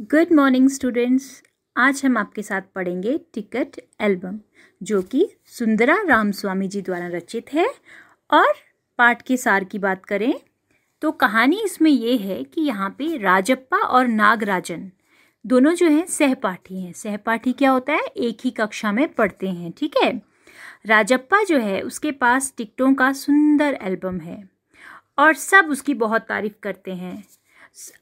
good morning students आज हम आपके साथ पढ़ेंगे टिकट एल्बम जो कि सुंदरा राम स्वामी जी द्वारा रचित है और पाठ के सार की बात करें तो कहानी इसमें यह है कि यहाँ पे राजप्पा और नागराजन दोनों जो हैं सहपाठी हैं सहपाठी क्या होता है एक ही कक्षा में पढ़ते हैं ठीक है राजप्पा जो है उसके पास टिकटों का सुंदर एल्बम है और सब उसकी बहुत तारीफ़ करते हैं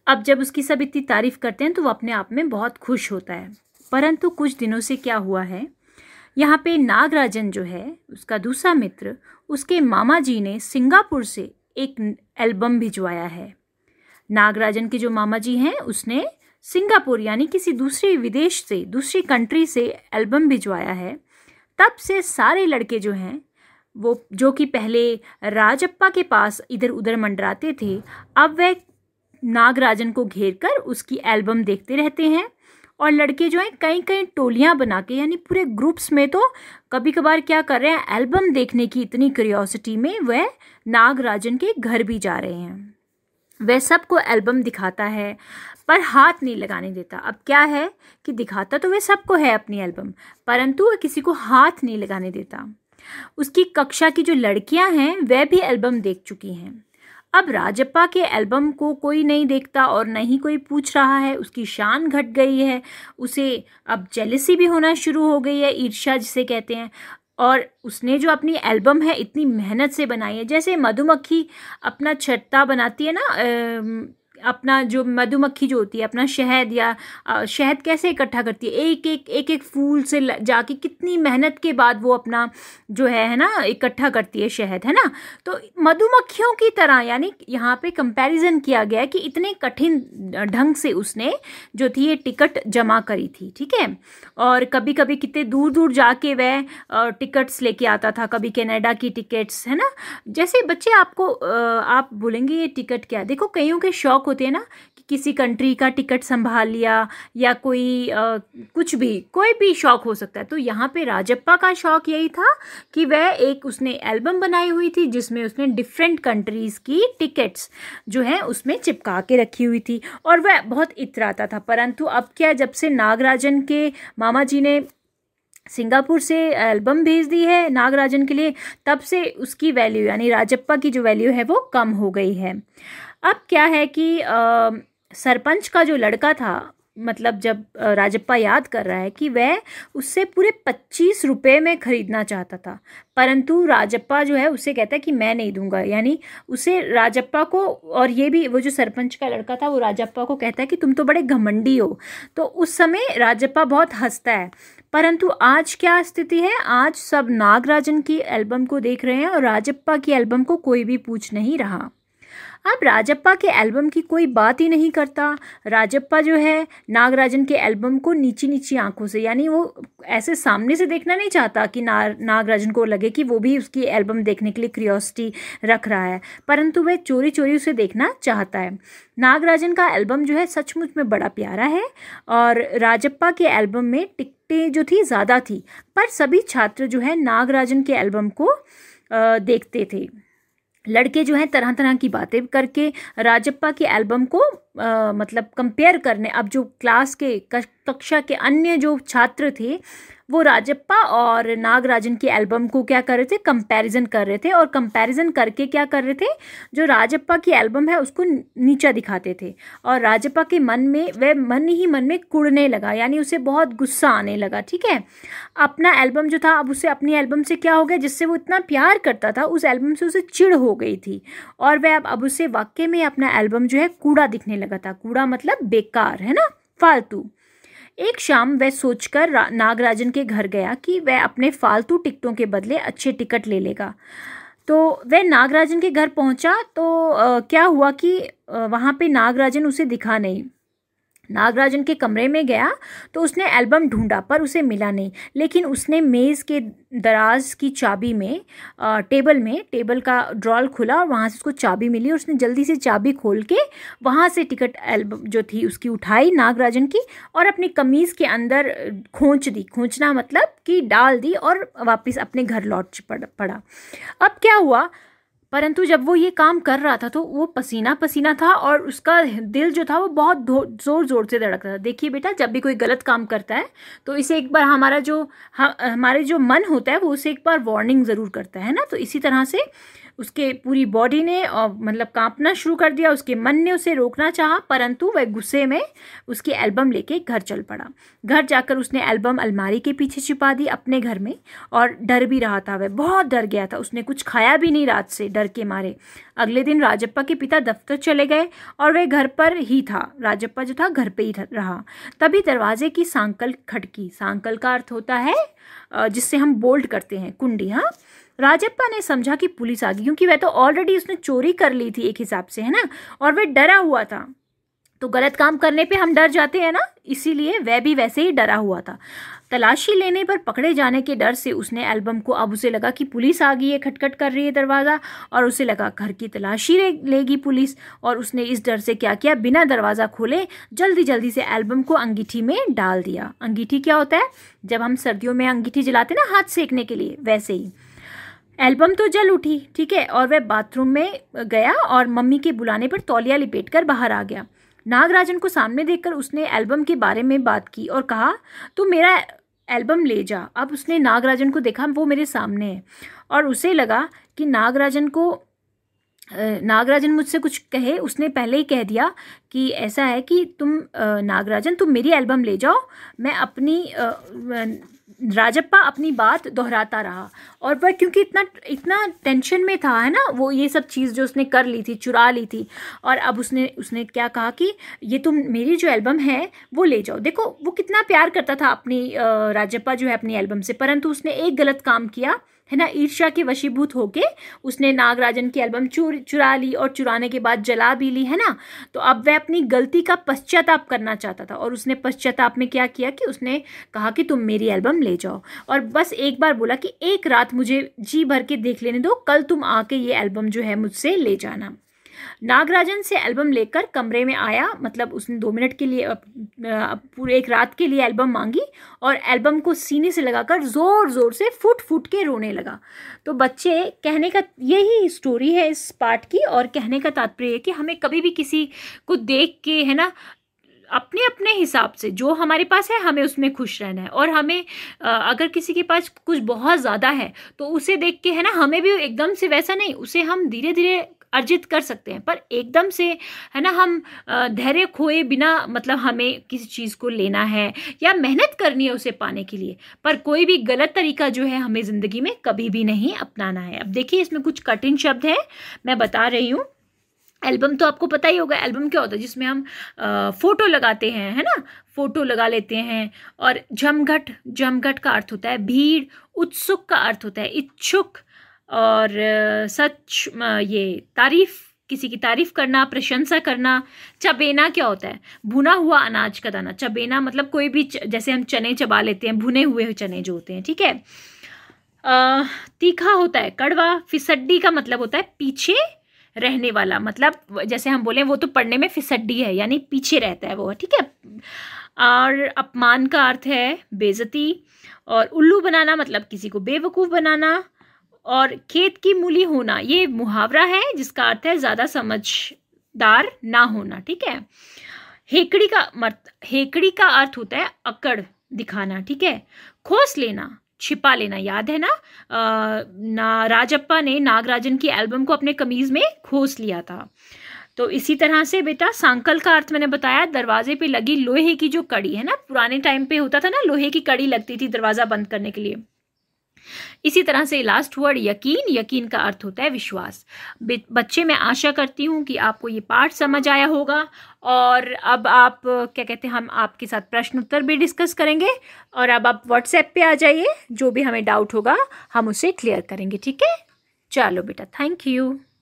अब जब उसकी सब इतनी तारीफ़ करते हैं तो वो अपने आप में बहुत खुश होता है परंतु कुछ दिनों से क्या हुआ है यहाँ पे नागराजन जो है उसका दूसरा मित्र उसके मामा जी ने सिंगापुर से एक एल्बम भिजवाया है नागराजन के जो मामा जी हैं उसने सिंगापुर यानी किसी दूसरे विदेश से दूसरी कंट्री से एल्बम भिजवाया है तब से सारे लड़के जो हैं वो जो कि पहले राजप्पा के पास इधर उधर मंडराते थे अब वह नागराजन को घेर कर उसकी एल्बम देखते रहते हैं और लड़के जो हैं कई कई टोलियाँ बना के यानी पूरे ग्रुप्स में तो कभी कभार क्या कर रहे हैं एल्बम देखने की इतनी क्यूरसिटी में वह नागराजन के घर भी जा रहे हैं वह सबको एल्बम दिखाता है पर हाथ नहीं लगाने देता अब क्या है कि दिखाता तो वह सबको है अपनी एल्बम परंतु वह किसी को हाथ नहीं लगाने देता उसकी कक्षा की जो लड़कियां हैं वह भी एल्बम देख चुकी हैं अब राजप्पा के एल्बम को कोई नहीं देखता और न ही कोई पूछ रहा है उसकी शान घट गई है उसे अब जेलसी भी होना शुरू हो गई है ईर्ष्या जिसे कहते हैं और उसने जो अपनी एल्बम है इतनी मेहनत से बनाई है जैसे मधुमक्खी अपना छत्ता बनाती है ना अपना जो मधुमक्खी जो होती है अपना शहद या शहद कैसे इकट्ठा करती है एक एक एक एक फूल से जाके कितनी मेहनत के बाद वो अपना जो है है ना इकट्ठा करती है शहद है ना तो मधुमक्खियों की तरह यानी यहाँ पे कंपैरिजन किया गया कि इतने कठिन ढंग से उसने जो थी ये टिकट जमा करी थी ठीक है और कभी कभी कितने दूर दूर जाके वह टिकट्स लेके आता था कभी कैनेडा की टिकट्स है ना जैसे बच्चे आपको आप बोलेंगे ये टिकट क्या देखो कईयों के शौक होते होती है ना कि किसी कंट्री का टिकट संभाल लिया या कोई आ, कुछ भी कोई भी शौक हो सकता है तो यहाँ पे राजप्पा का शौक यही था कि वह एक उसने एल्बम बनाई हुई थी जिसमें उसने डिफरेंट कंट्रीज़ की टिकट्स जो है उसमें चिपका के रखी हुई थी और वह बहुत इतराता था परंतु अब क्या जब से नागराजन के मामा जी ने सिंगापुर से एल्बम भेज दी है नागराजन के लिए तब से उसकी वैल्यू यानी राजप्पा की जो वैल्यू है वो कम हो गई है अब क्या है कि आ, सरपंच का जो लड़का था मतलब जब राजप्पा याद कर रहा है कि वह उससे पूरे पच्चीस रुपये में ख़रीदना चाहता था परंतु राजप्पा जो है उसे कहता है कि मैं नहीं दूंगा यानी उसे राजप्पा को और ये भी वो जो सरपंच का लड़का था वो राजप्पा को कहता है कि तुम तो बड़े घमंडी हो तो उस समय राजप्पा बहुत हंसता है परंतु आज क्या स्थिति है आज सब नागराजन की एल्बम को देख रहे हैं और राजप्पा की एल्बम को कोई भी पूछ नहीं रहा अब राजप्पा के एल्बम की कोई बात ही नहीं करता राजप्पा जो है नागराजन के एल्बम को नीची नीची आंखों से यानी वो ऐसे सामने से देखना नहीं चाहता कि ना नागराजन को लगे कि वो भी उसकी एल्बम देखने के लिए क्रियोसिटी रख रहा है परंतु वह चोरी चोरी उसे देखना चाहता है नागराजन का एल्बम जो है सचमुच में बड़ा प्यारा है और राजप्पा के एल्बम में टिक टें जो थी ज़्यादा थी पर सभी छात्र जो है नागराजन के एल्बम को देखते थे लड़के जो हैं तरह तरह की बातें करके राजप्पा के एल्बम को आ, मतलब कंपेयर करने अब जो क्लास के कक्षा के अन्य जो छात्र थे वो राजप्पा और नागराजन की एल्बम को क्या कर रहे थे कंपैरिजन कर रहे थे और कंपैरिजन करके क्या कर रहे थे जो राजप्पा की एल्बम है उसको नीचा दिखाते थे और राजप्पा के मन में वह मन ही मन में कुड़ने लगा यानी उसे बहुत गुस्सा आने लगा ठीक है अपना एल्बम जो था अब उसे अपनी एल्बम से क्या हो गया जिससे वो इतना प्यार करता था उस एल्बम से उसे चिड़ हो गई थी और वह अब अब उसे वाक्य में अपना एल्बम जो है कूड़ा दिखने लगा था कूड़ा मतलब बेकार है ना फालतू एक शाम वह सोचकर नागराजन के घर गया कि वह अपने फालतू टिकटों के बदले अच्छे टिकट ले लेगा तो वह नागराजन के घर पहुंचा तो आ, क्या हुआ कि आ, वहाँ पे नागराजन उसे दिखा नहीं नागराजन के कमरे में गया तो उसने एल्बम ढूंढा पर उसे मिला नहीं लेकिन उसने मेज़ के दराज की चाबी में आ, टेबल में टेबल का ड्रॉल खुला और वहाँ से उसको चाबी मिली और उसने जल्दी से चाबी खोल के वहाँ से टिकट एल्बम जो थी उसकी उठाई नागराजन की और अपनी कमीज़ के अंदर खोच दी खोचना मतलब कि डाल दी और वापस अपने घर लौट पड़ा अब क्या हुआ परंतु जब वो ये काम कर रहा था तो वो पसीना पसीना था और उसका दिल जो था वो बहुत ज़ोर ज़ोर से धड़कता था देखिए बेटा जब भी कोई गलत काम करता है तो इसे एक बार हमारा जो हमारे जो मन होता है वो उसे एक बार वार्निंग ज़रूर करता है ना तो इसी तरह से उसके पूरी बॉडी ने और मतलब कांपना शुरू कर दिया उसके मन ने उसे रोकना चाहा परंतु वह गुस्से में उसकी एल्बम लेके घर चल पड़ा घर जाकर उसने एल्बम अलमारी के पीछे छिपा दी अपने घर में और डर भी रहा था वह बहुत डर गया था उसने कुछ खाया भी नहीं रात से डर के मारे अगले दिन राजप्पा के पिता दफ्तर चले गए और वह घर पर ही था राजप्पा जो था घर पर ही रहा तभी दरवाजे की सांकल खटकी सांकल का अर्थ होता है जिससे हम बोल्ड करते हैं कुंडी हाँ राजप्पा ने समझा कि पुलिस आ गई क्योंकि वह तो ऑलरेडी उसने चोरी कर ली थी एक हिसाब से है ना और वह डरा हुआ था तो गलत काम करने पे हम डर जाते हैं ना इसीलिए वह भी वैसे ही डरा हुआ था तलाशी लेने पर पकड़े जाने के डर से उसने एल्बम को अब उसे लगा कि पुलिस आ गई है खटखट कर रही है दरवाज़ा और उसे लगा घर की तलाशी ले, लेगी पुलिस और उसने इस डर से क्या किया बिना दरवाज़ा खोले जल्दी जल्दी से एल्बम को अंगीठी में डाल दिया अंगीठी क्या होता है जब हम सर्दियों में अंगीठी जलाते ना हाथ सेकने के लिए वैसे ही एल्बम तो जल उठी ठीक है और वह बाथरूम में गया और मम्मी के बुलाने पर तौलिया लिपेट कर बाहर आ गया नागराजन को सामने देखकर उसने एल्बम के बारे में बात की और कहा तू मेरा एल्बम ले जा अब उसने नागराजन को देखा वो मेरे सामने है और उसे लगा कि नागराजन को नागराजन मुझसे कुछ कहे उसने पहले ही कह दिया कि ऐसा है कि तुम नागराजन तुम मेरी एल्बम ले जाओ मैं अपनी राजप्पा अपनी बात दोहराता रहा और वह क्योंकि इतना इतना टेंशन में था है ना वो ये सब चीज़ जो उसने कर ली थी चुरा ली थी और अब उसने उसने क्या कहा कि ये तुम मेरी जो एल्बम है वो ले जाओ देखो वो कितना प्यार करता था अपनी राजप्पा जो है अपनी एल्बम से परंतु उसने एक गलत काम किया है ना ईर्ष्या के वशीभूत होके उसने नागराजन की एल्बम चुर चुरा ली और चुराने के बाद जला भी ली है ना तो अब वह अपनी गलती का पश्चाताप करना चाहता था और उसने पश्चाताप में क्या किया कि उसने कहा कि तुम मेरी एल्बम ले जाओ और बस एक बार बोला कि एक रात मुझे जी भर के देख लेने दो कल तुम आके ये एल्बम जो है मुझसे ले जाना नागराजन से एल्बम लेकर कमरे में आया मतलब उसने दो मिनट के लिए पूरे एक रात के लिए एल्बम मांगी और एल्बम को सीने से लगाकर ज़ोर ज़ोर से फुट फुट के रोने लगा तो बच्चे कहने का यही स्टोरी है इस पार्ट की और कहने का तात्पर्य है कि हमें कभी भी किसी को देख के है ना अपने अपने हिसाब से जो हमारे पास है हमें उसमें खुश रहना है और हमें अगर किसी के पास कुछ बहुत ज़्यादा है तो उसे देख के है ना हमें भी एकदम से वैसा नहीं उसे हम धीरे धीरे अर्जित कर सकते हैं पर एकदम से है ना हम धैर्य खोए बिना मतलब हमें किसी चीज़ को लेना है या मेहनत करनी है उसे पाने के लिए पर कोई भी गलत तरीका जो है हमें ज़िंदगी में कभी भी नहीं अपनाना है अब देखिए इसमें कुछ कठिन शब्द है मैं बता रही हूँ एल्बम तो आपको पता ही होगा एल्बम क्या होता है जिसमें हम आ, फोटो लगाते हैं है ना फोटो लगा लेते हैं और जमघट जमघट का अर्थ होता है भीड़ उत्सुक का अर्थ होता है इच्छुक और सच ये तारीफ़ किसी की तारीफ़ करना प्रशंसा करना चबेना क्या होता है भुना हुआ अनाज का दाना चबेना मतलब कोई भी जैसे हम चने चबा लेते हैं भुने हुए चने जो होते हैं ठीक है तीखा होता है कड़वा फिसड्डी का मतलब होता है पीछे रहने वाला मतलब जैसे हम बोले वो तो पढ़ने में फिसड्डी है यानी पीछे रहता है वो ठीक है और अपमान का अर्थ है बेजती और उल्लू बनाना मतलब किसी को बेवकूफ़ बनाना और खेत की मूली होना ये मुहावरा है जिसका अर्थ है ज़्यादा समझदार ना होना ठीक है हेकड़ी का मत हेकड़ी का अर्थ होता है अकड़ दिखाना ठीक है खोस लेना छिपा लेना याद है ना आ, ना राजप्पा ने नागराजन की एल्बम को अपने कमीज में खोस लिया था तो इसी तरह से बेटा सांकल का अर्थ मैंने बताया दरवाजे पे लगी लोहे की जो कड़ी है ना पुराने टाइम पे होता था ना लोहे की कड़ी लगती थी दरवाज़ा बंद करने के लिए इसी तरह से लास्ट वर्ड यकीन यकीन का अर्थ होता है विश्वास बच्चे मैं आशा करती हूँ कि आपको ये पाठ समझ आया होगा और अब आप क्या कहते हैं हम आपके साथ प्रश्न उत्तर भी डिस्कस करेंगे और अब आप व्हाट्सएप पे आ जाइए जो भी हमें डाउट होगा हम उसे क्लियर करेंगे ठीक है चलो बेटा थैंक यू